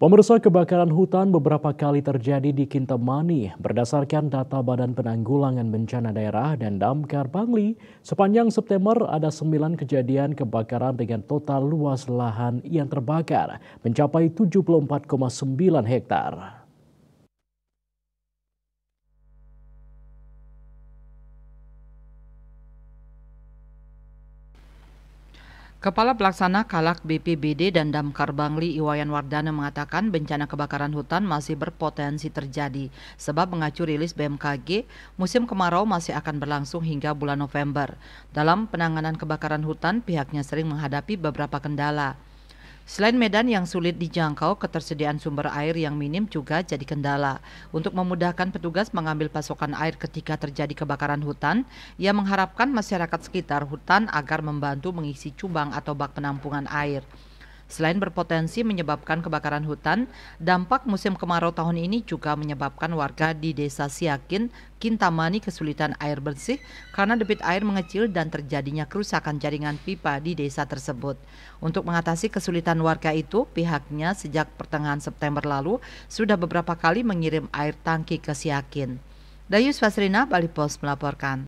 Pemirsa kebakaran hutan beberapa kali terjadi di Kintamani berdasarkan data Badan Penanggulangan Bencana Daerah dan Damkar Bangli. Sepanjang September ada 9 kejadian kebakaran dengan total luas lahan yang terbakar mencapai 74,9 hektar. Kepala Pelaksana Kalak BPBD dan Damkar Bangli Iwayan Wardana mengatakan bencana kebakaran hutan masih berpotensi terjadi sebab mengacu rilis BMKG, musim kemarau masih akan berlangsung hingga bulan November. Dalam penanganan kebakaran hutan, pihaknya sering menghadapi beberapa kendala. Selain medan yang sulit dijangkau, ketersediaan sumber air yang minim juga jadi kendala. Untuk memudahkan petugas mengambil pasokan air ketika terjadi kebakaran hutan, ia mengharapkan masyarakat sekitar hutan agar membantu mengisi cubang atau bak penampungan air. Selain berpotensi menyebabkan kebakaran hutan, dampak musim kemarau tahun ini juga menyebabkan warga di Desa Siakin, Kintamani kesulitan air bersih karena debit air mengecil dan terjadinya kerusakan jaringan pipa di desa tersebut. Untuk mengatasi kesulitan warga itu, pihaknya sejak pertengahan September lalu sudah beberapa kali mengirim air tangki ke Siakin. Dayus Fasrina, Bali Post melaporkan.